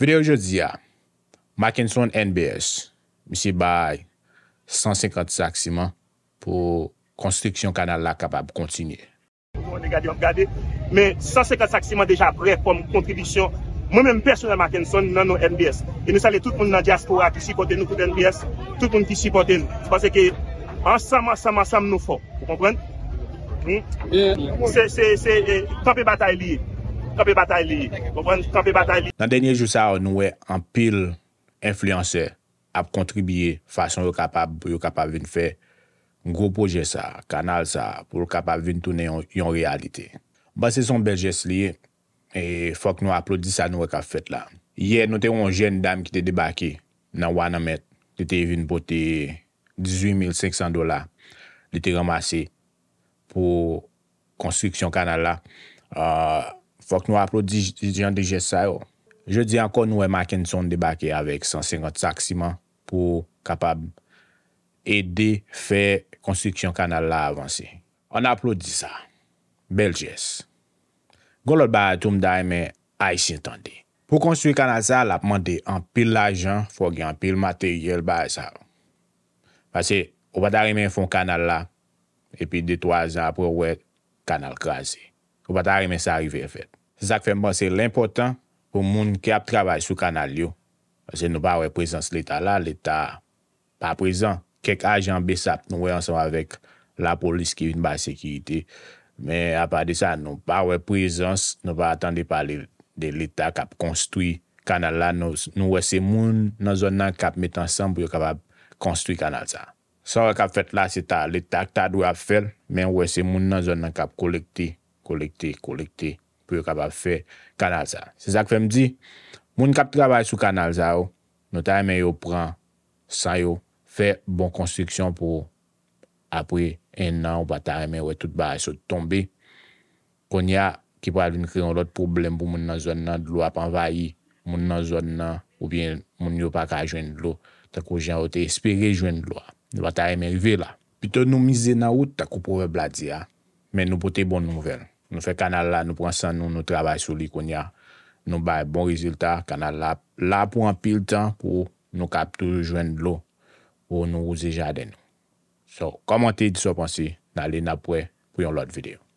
Videyo je di ya, Mackinson NBS, Mr. Baye, 150 saksiman pou konstriksyon kanal la kapab kontinye. On de gade, on gade, men 150 saksiman deja brev pou m kontribisyon, mwen men personel Mackinson nan nou NBS. E nou sali tout moun nan diaspora ki sipote nou pou NBS, tout moun ki sipote nou. S'pase ki ansam ansam ansam nou fò. Ou konpren? Se se se, tapè batay liye. nan denye jou sa ou nou we an pil enflyanse ap kontribiye fason yo kapab yo kapab vin fe gro proje sa kanal sa pou yo kapab vin toune yon realite ba se son bel jes li e fok nou aplodi sa nou we kap fet la ye nou te yon jen dam ki te debake nan Wanamet li te vin pote 18500 dola li te ramase pou konstriksyon kanal la eee Fok nou aplodi di jan di jes sa yo. Je di ankon nou e Maken son debake avèk 150 aksiman pou kapab edi fè konstriksyon kanal la avansi. On aplodi sa. Beljes. Golol ba a toum da eme a yisintande. Po konstri kanal sa la apmande anpil la jan fok gen anpil materyel ba a sa yo. Fase ou bat arime fon kanal la epi de 3 jan apre wet kanal krasi. Ou bat arime sa arive efet. Sak fe mbon, se l'impotant pou moun ki ap travay sou kanal yo. Se nou pa wè prezans l'Etat la, l'Etat pa prezans. Kek ajan besap nou wè ansan avèk la polis ki vin ba sekirite. Mè apade sa, nou pa wè prezans, nou pa atande pali de l'Etat kap konstri kanal la. Nou wè se moun nan zon nan kap met ansan pou yo kap konstri kanal sa. Sa wè kap fet la, se ta l'Etat ak ta dwe ap fel, mè wè se moun nan zon nan kap kolekte, kolekte, kolekte. pou yo kabab fe kanal za. Se zak fe mdi, moun kap trabay sou kanal za ou, nou ta remen yo pran san yo, fe bon konstriksyon pou apre en nan ou ba ta remen we tout baray sou tombe, kon ya ki pa alvin kreyon lot problem pou moun nan zon nan dlo apanvayi, moun nan zon nan, ou bien moun yo pa ka jwen dlo, tako jen wote espere jwen dlo. Nou ba ta remen rive la. Pi te nou mize nan wote tako pou we bladi ya, men nou pote bon nouvel. Nou fe kanal la nou pransan nou nou trabay sou li konya. Nou bay bon rezultat kanal la. La pou an pil tan pou nou kap tou jouen dlou pou nou ouze jaden nou. So, komante di sou pansi nan li napwe pou yon lot videyo.